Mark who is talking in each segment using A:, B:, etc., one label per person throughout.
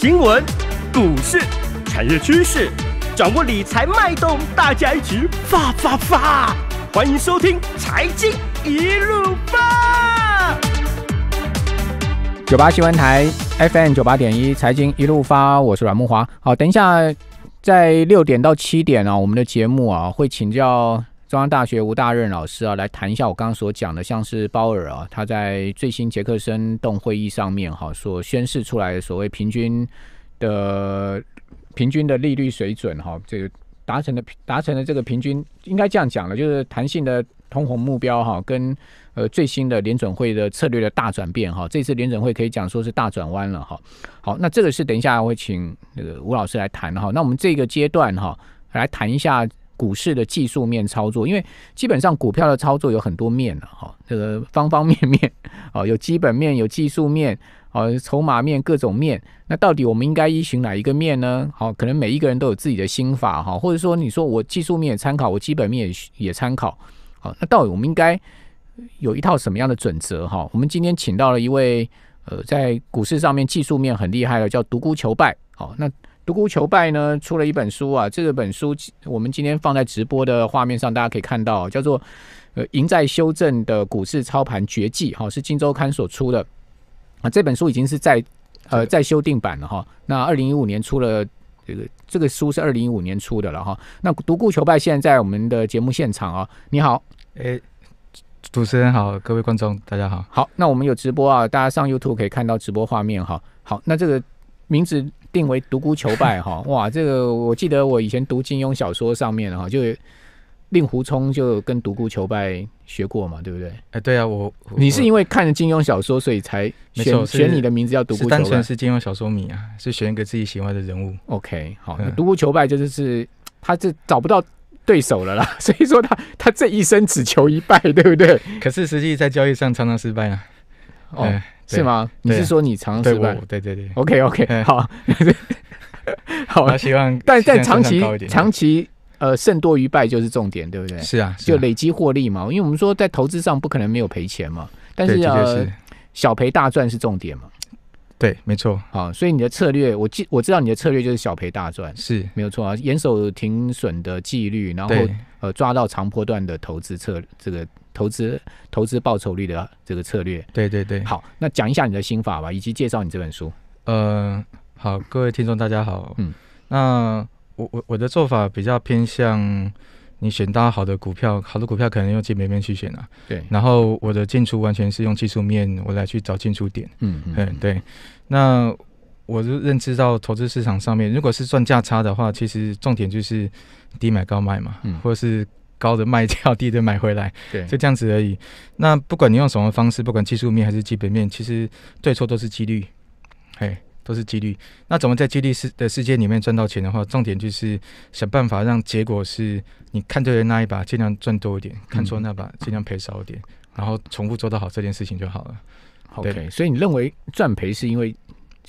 A: 新闻、股市、产业趋势，掌握理财脉
B: 动，大家一起发发发！欢迎收听《财经一路发》。九八新闻台 FM 九八点一，《财经一路发》，我是阮木华。好，等一下，在六点到七点啊，我们的节目啊，会请教。中央大学吴大任老师啊，来谈一下我刚刚所讲的，像是鲍尔啊，他在最新杰克森动会议上面哈，所宣示出来的所谓平均的平均的利率水准哈，这个达成的达成的这个平均，应该这样讲了，就是弹性的通红目标哈，跟呃最新的联准会的策略的大转变哈，这次联准会可以讲说是大转弯了哈。好，那这个是等一下我会请那个吴老师来谈哈，那我们这个阶段哈，来谈一下。股市的技术面操作，因为基本上股票的操作有很多面哈，这个方方面面啊，有基本面，有技术面啊，筹码面各种面。那到底我们应该依循哪一个面呢？好，可能每一个人都有自己的心法哈，或者说你说我技术面也参考，我基本面也也参考。好，那到底我们应该有一套什么样的准则哈？我们今天请到了一位呃，在股市上面技术面很厉害的，叫独孤求败。好，那独孤求败呢？出了一本书啊，这本书我们今天放在直播的画面上，大家可以看到，叫做《呃，赢在修正的股市操盘绝技》。哦，是金周刊所出的啊。这本书已经是在呃在修订版了哈。那二零一五年出了这个这个书是二零一五年出的了哈。那独孤求败现在在我们的节目现场啊。你好，
A: 哎，主持人好，各位观众大家好。
B: 好，那我们有直播啊，大家上 YouTube 可以看到直播画面哈。好，那这个名字。定为独孤求败哈哇，这个我记得我以前读金庸小说上面哈，就令狐冲就跟独孤求败学过嘛，对不对？哎，对啊，我你是因为看了金庸小说，所以才选选你的名字叫独孤，单纯是
A: 金庸小说迷啊，是选一个自己喜欢的人物。OK，好，
B: 独孤求败就是是他是找不到对手了啦，所以说他他这一生只求一败，对不对？
A: 可是实际在交易上常常失败啊。哦。是吗？你是说你常失败？对对对。OK OK，好，好。希望但但长期长
B: 期呃胜多于败就是重点，对不对？是啊，就累积获利嘛。因为我们说在投资上不可能没有赔钱嘛，但是呃小赔大赚是重点嘛。
A: 对，没错。好，
B: 所以你的策略我记我知道你的策略就是小赔大赚是没有错啊，严守停损的纪律，然后。呃，抓到长波段的投资策，这个投资投资报
A: 酬率的这个策略，对对对。好，
B: 那讲一下你的心法吧，以及介绍你这本书。
A: 呃，好，各位听众大家好。嗯，那我我我的做法比较偏向你选到好的股票，好的股票可能用基本面去选啊。对。然后我的进出完全是用技术面，我来去找进出点。嗯嗯。嗯，对。那我就认知到投资市场上面，如果是赚价差的话，其实重点就是低买高卖嘛，或者是高的卖掉，低的买回来，对，就这样子而已。那不管你用什么方式，不管技术面还是基本面，其实对错都是几率，嘿，都是几率。那怎么在几率世的世界里面赚到钱的话，重点就是想办法让结果是你看对的那一把，尽量赚多一点；看错那把，尽量赔少一点。然后重复做到好这件事情就好了。OK，所以你认为赚赔是因为？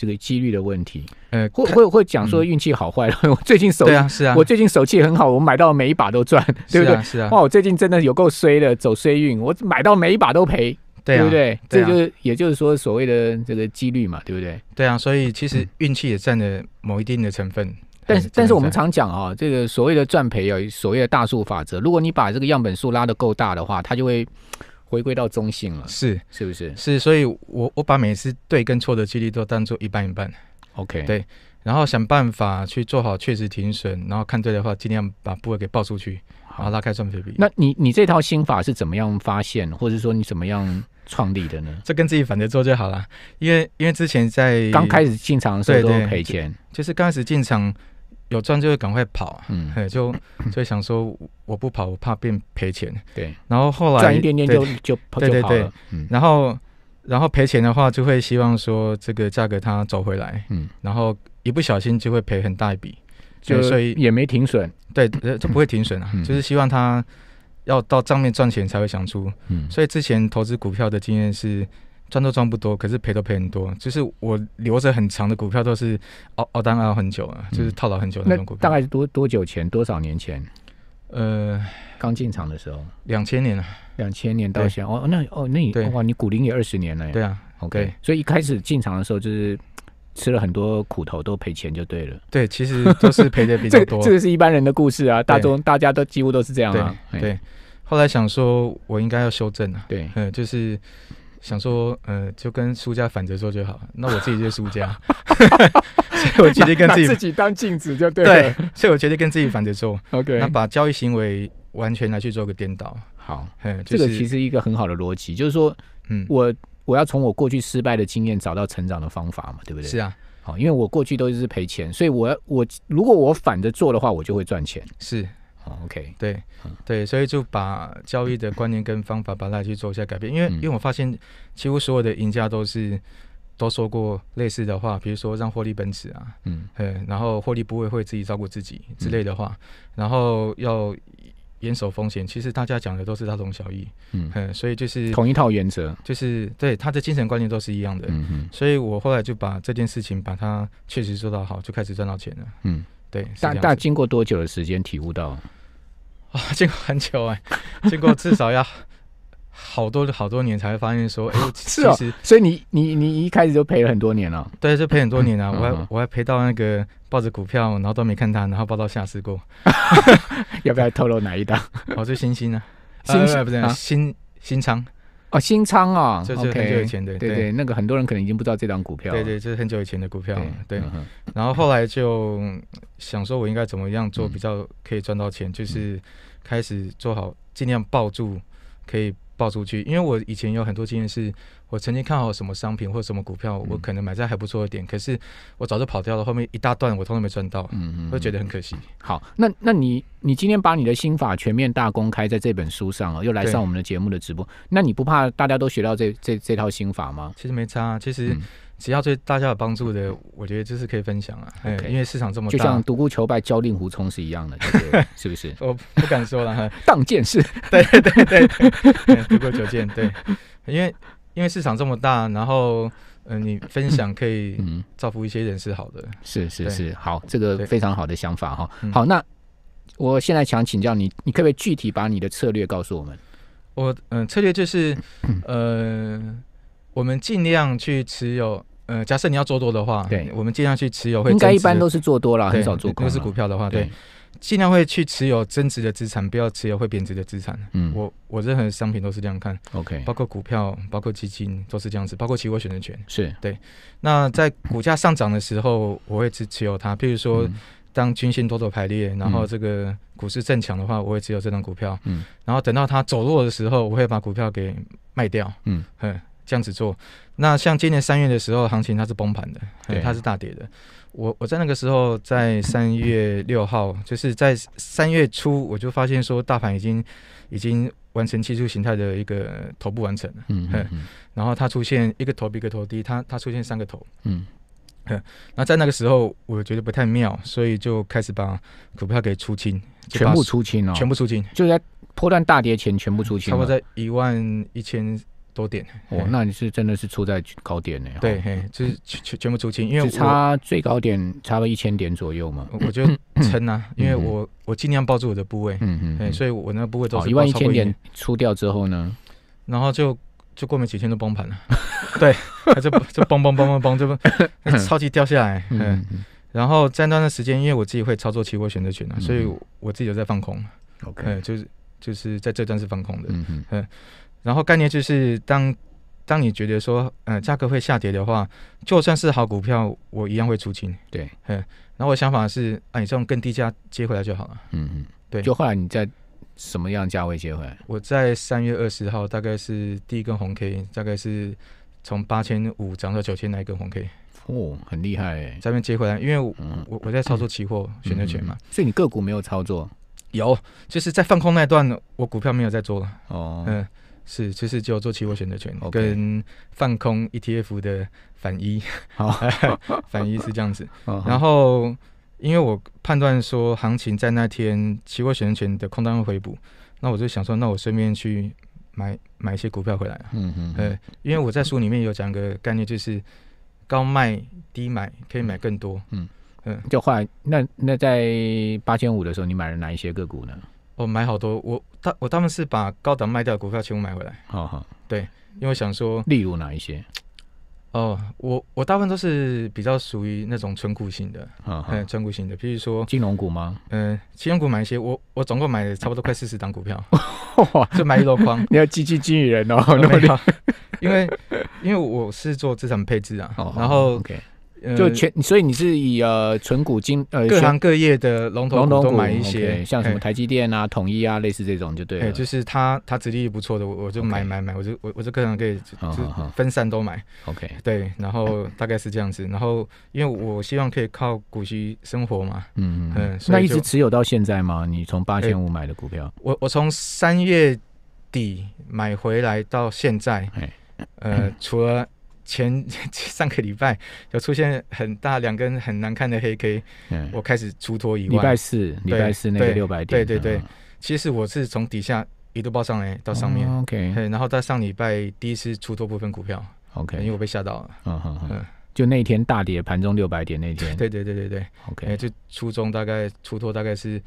A: 这个几
B: 率的问题，呃，会会会讲说运气好坏了。我最近手啊，是啊，我最近手气很好，我买到每一把都赚，对不对？是啊，哇，我最近真的有够衰的，走衰运，我买到每一把都赔，对不对？这就是也就是说所谓的这个几率嘛，对不对？对啊，所以其
A: 实运气也占了某一定的成分。
B: 但是，但是我们常讲啊，这个所谓的赚赔啊，所谓的大数法则，如果你把这个样本数拉得够大的话，它就会。回归到中
A: 性了，是是不是？是，所以，我我把每次对跟错的几率都当做一半一半，OK。对，然后想办法去做好确实停损，然后看对的话，尽量把部位给报出去，然后拉开赚一笔。那你你这套心
B: 法是怎么样发现，或者说你怎么样创立的呢？这跟
A: 自己反着做就好了，因为因为之前在
B: 刚开始进场的时候都赔钱，
A: 就是刚开始进场。有赚就会赶快跑，嗯，就 就以想说我不跑，我怕变赔钱。对，然后后来赚一点点就就跑跑了。对对对，然后然后赔钱的话，就会希望说这个价格它走回来，嗯，然后一不小心就会赔很大一笔。就所以也没停损，对，就不会停损啊，就是希望它要到账面赚钱才会想出。嗯，所以之前投资股票的经验是。赚都赚不多，可是赔都赔很多。就是我留着很长的股票都是熬熬单熬很久啊，就是套牢很久那种股。
B: 票。大概是多多久前？多少年前？呃，刚进场的时候，
A: 两千年了。两千年到现在，
B: 哦，那哦，那你哇，你股龄也二十年了呀。对啊，OK。所以一开始进场的时候，就是吃了
A: 很多苦头，都赔钱就对了。对，其实都是赔的比较 多。这个是
B: 一般人的故事啊，大众大家都几乎都是这样啊。对，
A: 后来想说我应该要修正了。对，嗯，就是。想说，呃，就跟输家反着做就好。那我自己就是输家，所以我决定跟自己自己当镜子就对。对，所以我决定跟自己反着做。OK，那把交易行为完全拿去做个颠倒。好，这个其实一个很好的逻辑，
B: 就是说，嗯，我我要从我过去失败的经验找到成长的方法嘛，对不对？是啊。好，因为我过去都是赔钱，所以我我如果我反着做的话，我就会赚钱。
A: 是。好，OK，对，对，所以就把交易的观念跟方法把它去做一下改变，因为因为我发现几乎所有的赢家都是都说过类似的话，比如说让获利奔驰啊，嗯，呃，然后获利不会会自己照顾自己之类的话，然后要严守风险，其实大家讲的都是大同小异，嗯，所以就是同一套原则，就是对他的精神观念都是一样的，嗯嗯，所以我后来就把这件事情把它确实做到好，就开始赚到钱了，嗯。对，但但
B: 经过多久的
A: 时间体悟到？啊，经过很久哎，经过至少要好多好多年才会发现说，哎，是哦，
B: 所以你你你一开始就赔了很多年了，对，就赔很多年了，我还
A: 我还赔到那个抱着股票，然后都没看他，然后抱到下市过，要不要透露哪一档？我是新新啊，新不对，新新仓。哦，
B: 新仓啊，这是很久以前的，对对，
A: 那个很多人可能已经不知道这张股票了。对对，这是很久以前的股票，对。然后后来就想说，我应该怎么样做比较可以赚到钱？就是开始做好，尽量抱住可以抱出去，因为我以前有很多经验是。我曾经看好什么商品或者什么股票，我可能买在还不错的点，可是我早就跑掉了，后面一大段我通通没赚到，嗯嗯，会觉得很可惜。好，
B: 那那你你今天把你的心法全面大公开在这本书上了，又来上我们的节目的直播，那你不怕大家都学到这这这套心法吗？
A: 其实没差，其实只要对大家有帮助的，我觉得就是可以分享啊。哎，因为市场这么大，就像
B: 独孤求败教令狐冲是一样的，是不
A: 是？我不敢说了哈，当
B: 剑士，对对对，独孤求剑，对，
A: 因为。因为市场这么大，然后嗯，你分享可以嗯，造福一些人是好的。
B: 是是是，
A: 好，这个非常好的想法哈。
B: 好，那我现在想请教你，你可不可以具体把你的策略告诉我们？
A: 我嗯，策略就是呃，我们尽量去持有。呃，假设你要做多的话，对，我们尽量去持有，应该一般都是做多了，很少做。如果是股票的话，对。尽量会去持有增值的资产，不要持有会贬值的资产。嗯，我我任何商品都是这样看。O K，包括股票，包括基金都是这样子，包括期货选择权。是对。那在股价上涨的时候，我会持持有它。譬如说，当均线多多排列，然后这个股市正强的话，我会持有这张股票。嗯。然后等到它走弱的时候，我会把股票给卖掉。嗯。嗯，这样子做。那像今年三月的时候，行情它是崩盘的，对，它是大跌的。我我在那个时候，在三月六号，就是在三月初，我就发现说大盘已经已经完成技术形态的一个头部完成了，嗯，然后它出现一个头比一个头低，它它出现三个头，嗯，那在那个时候我觉得不太妙，所以就开始把股票给出清，全部出清了，全部出清，就在破断大跌前全部出清，差不多在一万一千。多点哦，那你是真的是出在高点呢？对，嘿，就是全全部出清，因为只差
B: 最高点差了一千点左右嘛。我就撑啊，
A: 因为我我尽量抱住我的部位，嗯嗯，所以，我那个部位都好一万一千点
B: 出掉之后呢，
A: 然后就就过没几天就崩盘了，对，就就嘣嘣嘣嘣嘣就 超级掉下来，嗯，然后那段的时间，因为我自己会操作期货选择权啊，所以我自己在放空，OK，就是就是在这段是放空的，嗯嗯。然后概念就是，当当你觉得说，嗯，价格会下跌的话，就算是好股票，我一样会出清。对，嗯。然后我想法是，啊，你这种更低价接回来就好了。嗯嗯。对。就后来你在什么样价位接回来？我在三月二十号，大概是第一根红 K，大概是从八千五涨到九千那一根红 K。哦，很厉害。这边接回来，因为我我在操作期货、选择权嘛。所以你个股没有操作？有，就是在放空那段，我股票没有在做了。哦。嗯。是，就是有做期货选择权跟放空 ETF 的反一，反一是这样子。然后因为我判断说行情在那天期货选择权的空单会补，那我就想说，那我顺便去买买一些股票回来嗯嗯。呃，因为我在书里面有讲个概念，就是高卖低买可以买更多。嗯嗯。就换那那在八千五的时候，你买了哪一些个股呢？哦，买好多，我大我他们是把高档卖掉的股票全部买回来。好好，对，因为想说，例如哪一些？哦，我我大部分都是比较属于那种纯股型的嗯，纯股型的，比如说金融股吗？嗯，金融股买一些，我我总共买差不多快四十档股票，就买一箩筐。你要积金经营人哦，因为因为我是做资产配置啊，然后。就全，
B: 所以你是以呃纯股金，呃各行各业的龙头都股买一些，像什么台积电啊、统一啊，类似这种就对。哎，就
A: 是它它资历不错的，我我就买买买，我就我我就行各可以分散都买。OK，对，然后大概是这样子，然后因为我希望可以靠股息生活嘛，嗯嗯，那一直持
B: 有到现在吗？你从八千五买的股票，
A: 我我从三月底买回来到现在，呃，除了。前上 个礼拜就出现很大两根很难看的黑 K，嗯，我开始出脱以外，礼拜四礼拜四那个六百点，对对对，其实我是从底下一度报上来到上面，OK，对，然后在上礼拜第一次出脱部分股票，OK，因为我被吓到了，嗯哼、嗯，
B: 就那一天大跌盘中六百
A: 点那天，对对对对对，OK，就初中大概出脱大概是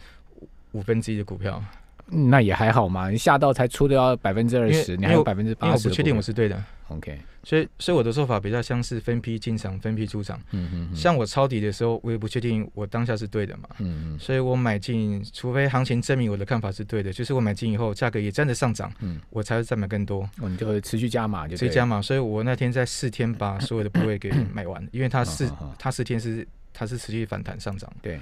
A: 五分之一的股票，那也还好
B: 嘛，你吓到才出掉百分之二十，你还有百分之八十，我不确定我是对的。
A: OK，所以所以我的做法比较像是分批进场，分批出场。嗯嗯。像我抄底的时候，我也不确定我当下是对的嘛。嗯嗯。所以我买进，除非行情证明我的看法是对的，就是我买进以后价格也真的上涨，嗯，我才会再买更多。你就持续加码，就。增加码，所以我那天在四天把所有的部位给买完，因为它四它四天是它是持续反弹上涨。对。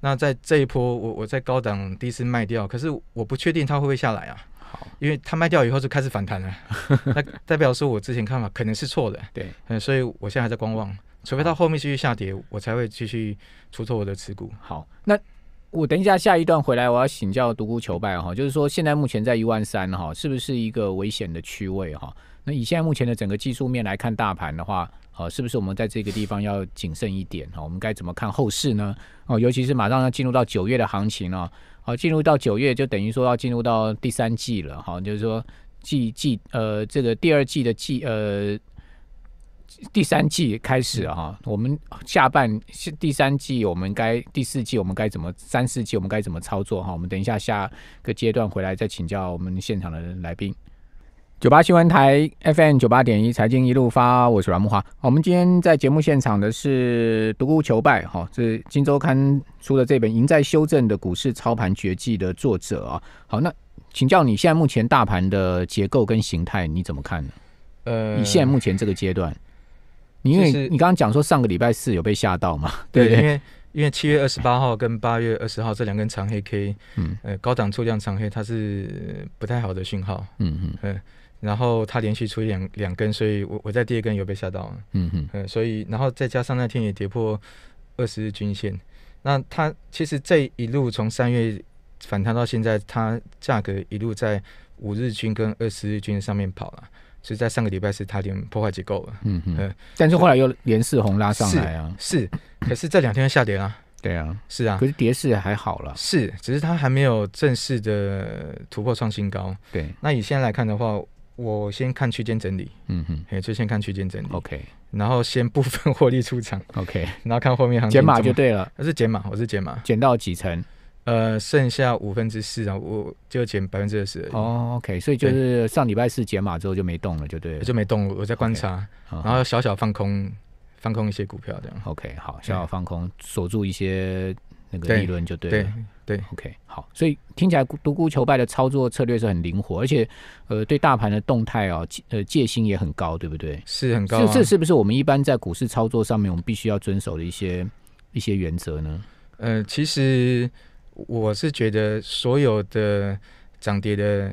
A: 那在这一波，我我在高档第一次卖掉，可是我不确定它会不会下来啊。好，因为它卖掉以后就开始反弹了，那代表说我之前看法可能是错的，对，嗯，所以我现在还在观望，除非到后面继续下跌，我才会继续出错我的持股。好，
B: 那我等一下下一段回来，我要请教独孤求败哈，就是说现在目前在一万三哈，是不是一个危险的区位哈？那以现在目前的整个技术面来看大盘的话，好，是不是我们在这个地方要谨慎一点哈？我们该怎么看后市呢？哦，尤其是马上要进入到九月的行情了。好，进入到九月就等于说要进入到第三季了哈，就是说季季呃，这个第二季的季呃，第三季开始哈，我们下半第三季我们该第四季我们该怎么，三四季我们该怎么操作哈，我们等一下下个阶段回来再请教我们现场的来宾。九八新闻台 FM 九八点一财经一路发，我是阮木华。我们今天在节目现场的是独孤求败，哈，是《金周刊》出的这本《赢在修正的股市操盘绝技》的作者啊。好，那请教你现在目前大盘的结构跟形态你怎么看呢？
A: 呃，以现在
B: 目前这个阶段，你因为你你刚刚讲说上个礼拜四有被吓到嘛？
A: 对，因为因为七月二十八号跟八月二十号这两根长黑 K，嗯，呃，高档出量长黑，它是不太好的讯号。嗯嗯。然后它连续出两两根，所以我我在第二根有被吓到。嗯哼，所以然后再加上那天也跌破二十日均线，那它其实这一路从三月反弹到现在，它价格一路在五日均跟二十日均上面跑了。是在上个礼拜是差点破坏结构了。嗯哼，但是后来又连四红拉上来啊。是，可是这两天下跌啊。对啊，是啊，可是跌势还好了。是，只是它还没有正式的突破创新高。对，那以现在来看的话。我先看区间整理，嗯哼，也就先看区间整理，OK，然后先部分获利出场，OK，然后看后面行情减码就对了，是减码，我是减码，减到几成？呃，剩下五分
B: 之四啊，我就减百分之二十。哦、OK，所以就是上礼拜四减码之后就没动了，就对。就没动，我在观察，然后
A: 小小放空，放空一些股票这样。OK，好，小小放
B: 空，锁住一些那个利润就对。了。对，OK，好，所以听起来独孤求败的操作策略是很灵活，而且呃，对大盘的动态啊，呃，戒心也很高，对不对？是很高。这这是不是我们一般在股市操作上面，我们必须要遵守的一
A: 些一些原则呢？呃，其实我是觉得所有的涨跌的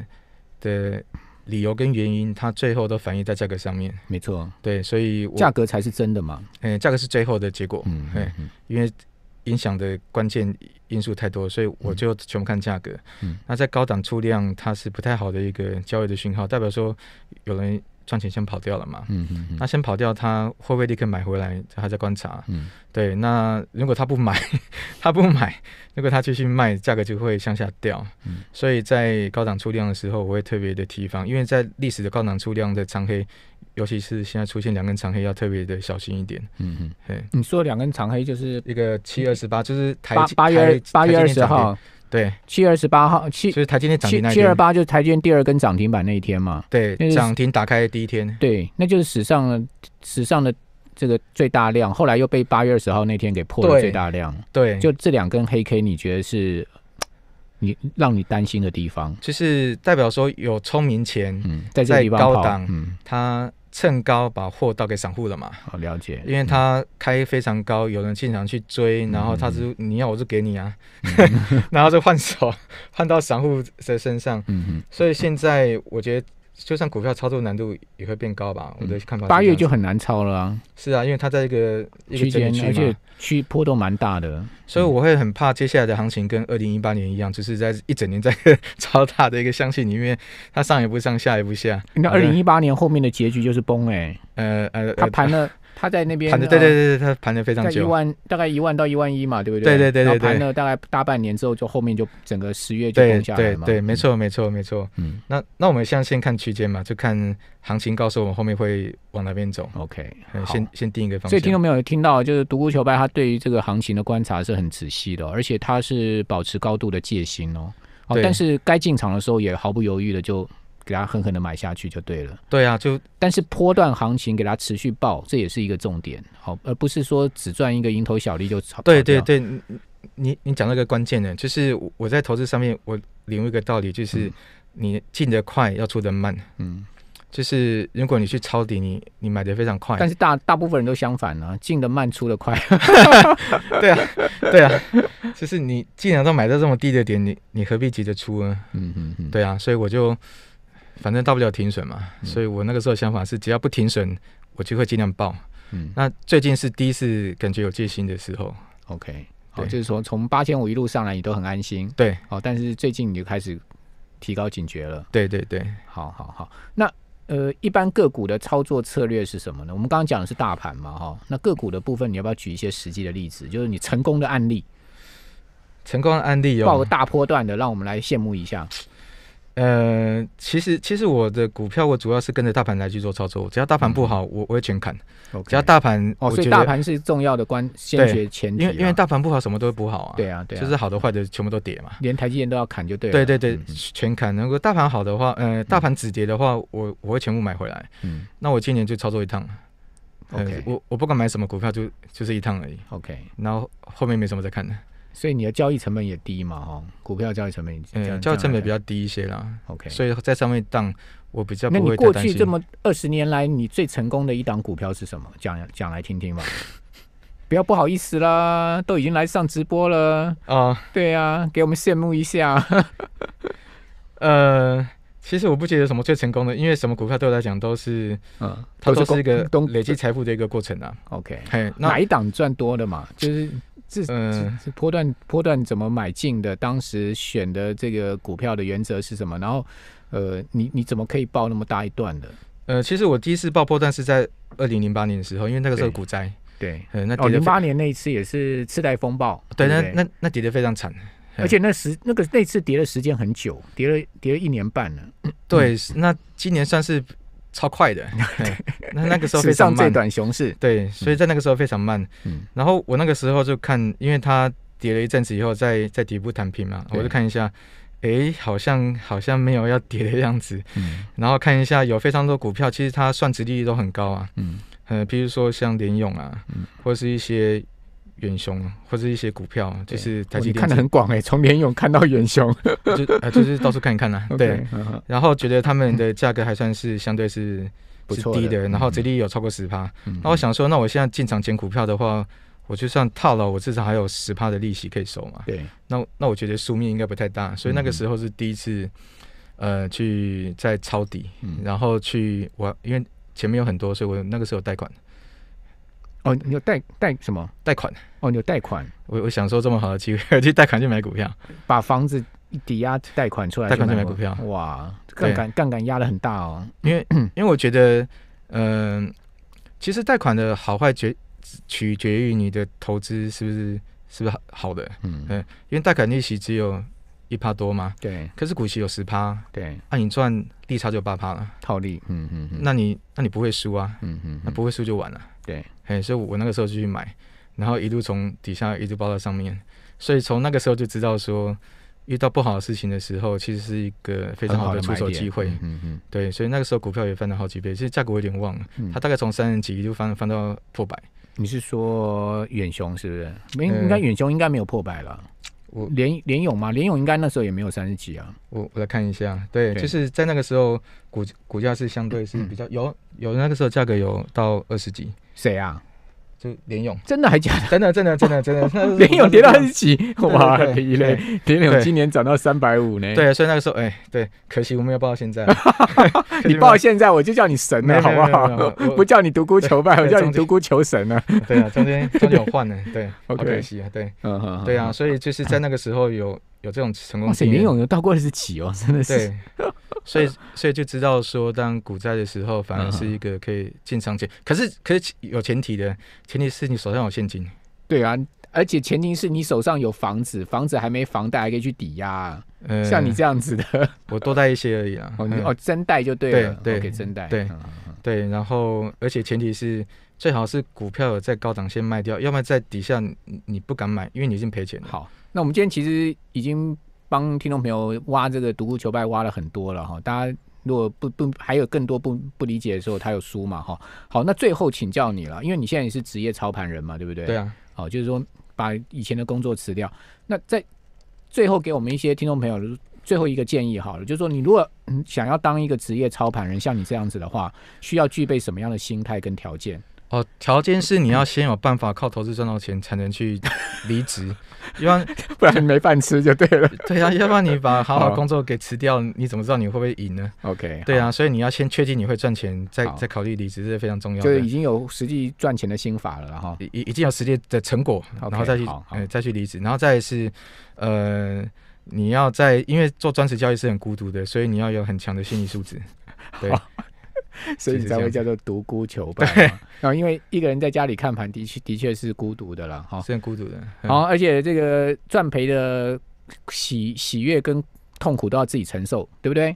A: 的理由跟原因，它最后都反映在价格上面。没错，对，所以价格才是真的嘛？嗯，价格是最后的结果。嗯，因为影响的关键。因素太多，所以我就全部看价格。嗯，那在高档出量，它是不太好的一个交易的讯号，代表说有人赚钱先跑掉了嘛。嗯嗯，那先跑掉，他会不会立刻买回来？还在观察。嗯，对。那如果他不买，他不买，如果他继续卖，价格就会向下掉。嗯，所以在高档出量的时候，我会特别的提防，因为在历史的高档出量的长黑。尤其是现在出现两根长黑，要特别的小心一点。嗯嗯，你说两根长黑就是一个七二十八，就是台八月八月二十号，对，七二
B: 十八号七，就是台今天涨停七二八，就是台今天第二根涨停板那一天嘛？对，涨停打开第一天。对，那就是史上的史上的这个最大量，后来又被八月二十号那天给破了最大量。对，就这两根黑 K，你觉得是你让你担心的地方？
A: 就是代表说有聪明钱在在高档，它。趁高把货倒给散户了嘛？好了解，因为他开非常高，有人经场去追，然后他是你要我就给你啊，然后就换手换到散户的身上。嗯，所以现在我觉得。就算股票操作难度也会变高吧，我的看法。八月就很
B: 难超了。
A: 是啊，因为它在一个区间，而且区波动蛮大的，所以我会很怕接下来的行情跟二零一八年一样，就是在一整年在 超大的一个箱体里面，它上一步上下一步下。那二零一八年后面的结局就是崩哎。呃呃，它盘了。
B: 他在那边盘的，对对对
A: 对，他盘的非常久，一万
B: 大概一万到一万一嘛，对不对？对对对对对盘了大概大半年之后，就后面就整个十月就 d 下来嘛。对对没错
A: 没错没错。嗯，那那我们先先看区间嘛，就看行情告诉我们后面会往哪边走。OK，先先定一个方向。所以听
B: 众朋友听到就是独孤求败，他对于这个行情的观察是很仔细的，而且他是保持高度的戒心哦。哦，但是该进场的时候也毫不犹豫的就。给它狠狠的买下去就对了。对啊，就但是波段行情给它持续爆，这也是一个重点。好，而不是说只赚一个蝇
A: 头小利就。对对对，你你讲那个关键的，就是我在投资上面，我领悟一个道理，就是你进得快要出得慢。嗯，就是如果你去抄底，你你买的非常快，但是
B: 大大部分人都相反啊，进得慢出得快。
A: 对啊，对啊，就是你既然都买到这么低的点，你你何必急着出呢？嗯嗯嗯，对啊，所以我就。反正大不了停损嘛，所以我那个时候想法是，只要不停损，我就会尽量报。嗯，那最近是第一次感觉有戒心的时候，OK，好，就是说从八千五一路上来，你都很安心，对，好，但是最近
B: 你就开始提高警觉了，对对对，好好好。那呃，一般个股的操作策略是什么呢？我们刚刚讲的是大盘嘛，哈，那个股的部分，你要不要举一些实际的例子，就是你成功的案例，成功的案例哦、报个大波段的，让我们来羡
A: 慕一下。呃，其实其实我的股票我主要是跟着大盘来去做操作，只要大盘不好，我我会全砍。只要大盘，哦，所以大盘
B: 是重要的关，先学前。因为
A: 因为大盘不好，什么都会不好啊。对啊，对啊，就是好的坏的全部都跌嘛，
B: 连台积电都要砍就对了。对
A: 对对，全砍。如果大盘好的话，呃，大盘止跌的话，我我会全部买回来。嗯，那我今年就操作一趟 OK，我我不管买什么股票，就就是一趟而已。OK，后后面没什么再看的。所以你的交易成本也低嘛，哦，股票交易成本，嗯，交易成本比较低一些啦。OK，所以在上面荡，我比较。那你过去这么
B: 二十年来，你最成功的一档股票是什么？讲讲来听听吧。不要不好意思啦，都已经来上直播了啊。对啊，给我们羡慕一下。
A: 呃，其实我不觉得什么最成功的，因为什么股票对我来讲都是，嗯，都是一个积累财富的一个过程啊。OK，那
B: 一档赚多的嘛，就是。这是波段波段怎么买进的？当时选的这个股票的原则是什么？然后，呃，你你怎么可以报那么大一段的？
A: 呃，其实我第一次爆破段是在二零零八年的时候，因为那个时候股灾，对，嗯，那哦，零八年那一次也是次贷风暴，对，那那那跌得非常惨，而且那时那个那次跌的时间很久，跌了跌了一年半了，对，那今年算是。超快的，那那个时候非常最短熊市，对，所以在那个时候非常慢。嗯，然后我那个时候就看，因为它跌了一阵子以后，在在底部弹平嘛，我就看一下，哎，好像好像没有要跌的样子。嗯，然后看一下有非常多股票，其实它算值利率都很高啊。嗯，呃，比如说像联勇啊，嗯，或是一些。元雄或者一些股票，就是我看的很
B: 广哎，从联勇看到元雄，就
A: 呃就是到处看一看啦。对，然后觉得他们的价格还算是相对是不错的，然后折利有超过十趴。那我想说，那我现在进场捡股票的话，我就算套了，我至少还有十趴的利息可以收嘛。对，那那我觉得输面应该不太大，所以那个时候是第一次呃去再抄底，然后去我因为前面有很多，所以我那个时候有贷款。哦，你有贷贷什么？贷款。哦，你有贷款。我我享受这么好的机会，去贷款去买股票，把房子抵押贷款出来，贷款去买股票。哇，杠杆杠杆压的很大哦。因为 因为我觉得，嗯，其实贷款的好坏决取决于你的投资是不是是不是好的。嗯嗯。因为贷款利息只有一趴多嘛。对。可是股息有十趴，对。啊，你赚利差就八趴了。套利。嗯嗯。那你那你不会输啊。嗯嗯。那不会输就完了。对，嘿，所以我那个时候就去买，然后一路从底下一直包到上面，所以从那个时候就知道说，遇到不好的事情的时候，其实是一个非常好的出手机会。嗯嗯，对，所以那个时候股票也翻了好几倍，其实价格我有点忘了，它大概从三十几一路翻翻到破百。你是说远雄
B: 是不是？没，应该远雄应该没有破百了。我联联勇嘛，联勇应该那时候也没有三十几
A: 啊。我我来看一下，对，就是在那个时候股股价是相对是比较有有那个时候价格有到二十几。谁啊？就连勇，真的还假的？真的，真的，真的，真的，连勇叠到一起，哇！天嘞，连勇今年涨到三百五呢。对，所以那个时候，哎，对，可惜我没有报到现在。
B: 你报现在，我就叫你神了，好不好？不叫你独孤求败，我叫你独孤求神了。对啊，中间中间有换呢，
A: 对，好可惜啊，对，对啊，所以就是在那个时候有。有这种成功，而且林勇有到过二十起哦，真的是。对，所以所以就知道说，当股灾的时候，反而是一个可以进仓去。可是可是有前提的，前提是你手上有现金。对
B: 啊，而且前提是你手上有房子，房子还没房贷，还可以去抵押。呃，像你这
A: 样子的，我多带一些而已啊。哦哦，真贷就对了，对，给真贷。对对，然后而且前提是。最好是股票有在高档先卖掉，要么在底下你你不敢买，因为你已经赔钱了。好，
B: 那我们今天其实已经帮听众朋友挖这个独孤求败挖了很多了哈。大家如果不不还有更多不不理解的时候，他有书嘛哈。好，那最后请教你了，因为你现在也是职业操盘人嘛，对不对？对啊。好，就是说把以前的工作辞掉。那在最后给我们一些听众朋友最后一个建议好了，就是说你如果想要当一个职业操盘人，像你这样子的话，需要具备什么样的心态跟条件？
A: 哦，条件是你要先有办法靠投资赚到钱，才能去离职，一，般不然没饭吃就对了。对啊，要不然你把好好工作给辞掉，你怎么知道你会不会赢呢？OK，对啊，所以你要先确定你会赚钱，再再考虑离职是非常重要的。就已
B: 经有实际赚钱的心法了，然后已
A: 已经有实际的成果，然后再去再去离职，然后再是呃，你要在因为做专职交易是很孤独的，所以你要有很强的心理素质。对。
B: 所以才会叫做独孤求败，然后 因为一个人在家里看盘，的确的确是孤独的了，哈，
A: 很孤独的。好，
B: 而且这个赚赔的喜喜悦跟
A: 痛苦都要自己承受，对不对？